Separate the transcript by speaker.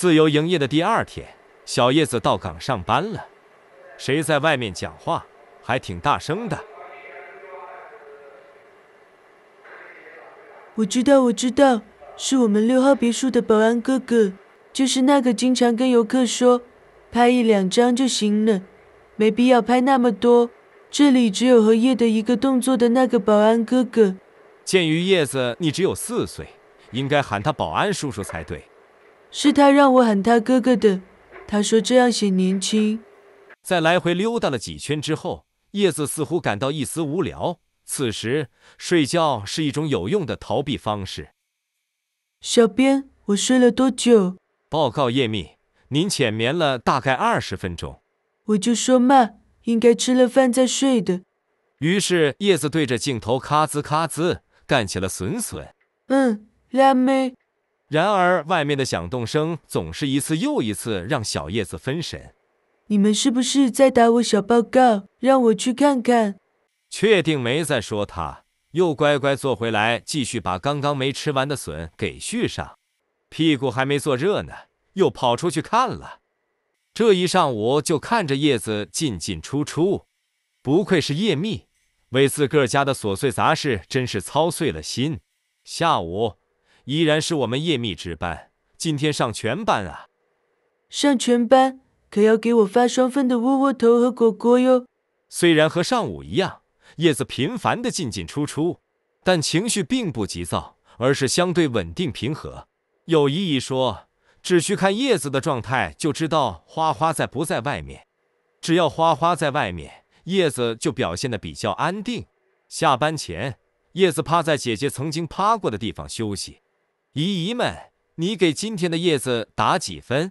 Speaker 1: 自由营业的第二天，小叶子到岗上班了。谁在外面讲话，还挺大声的？
Speaker 2: 我知道，我知道，是我们六号别墅的保安哥哥，就是那个经常跟游客说“拍一两张就行了，没必要拍那么多”，这里只有荷叶的一个动作的那个保安哥哥。鉴
Speaker 1: 于叶子你只有四岁，应该喊他保安叔叔才对。
Speaker 2: 是他让我喊他哥哥的，他说这样显年轻。
Speaker 1: 在来回溜达了几圈之后，叶子似乎感到一丝无聊。此时，睡觉是一种有用的逃避方式。
Speaker 2: 小编，我睡了多久？
Speaker 1: 报告叶秘，您浅眠了大概二十分钟。
Speaker 2: 我就说嘛，应该吃了饭再睡的。
Speaker 1: 于是，叶子对着镜头咔兹咔兹干起了笋笋。
Speaker 2: 嗯，辣妹。
Speaker 1: 然而，外面的响动声总是一次又一次让小叶子分神。
Speaker 2: 你们是不是在打我小报告？让我去看看。
Speaker 1: 确定没在说他，又乖乖坐回来，继续把刚刚没吃完的笋给续上。屁股还没坐热呢，又跑出去看了。这一上午就看着叶子进进出出，不愧是叶密，为自个儿家的琐碎杂事真是操碎了心。下午。依然是我们夜秘值班，今天上全班
Speaker 2: 啊，上全班可要给我发双份的窝窝头和果果哟。
Speaker 1: 虽然和上午一样，叶子频繁的进进出出，但情绪并不急躁，而是相对稳定平和。有姨姨说，只需看叶子的状态就知道花花在不在外面。只要花花在外面，叶子就表现得比较安定。下班前，叶子趴在姐姐曾经趴过的地方休息。姨姨们，你给今天的叶子打几分？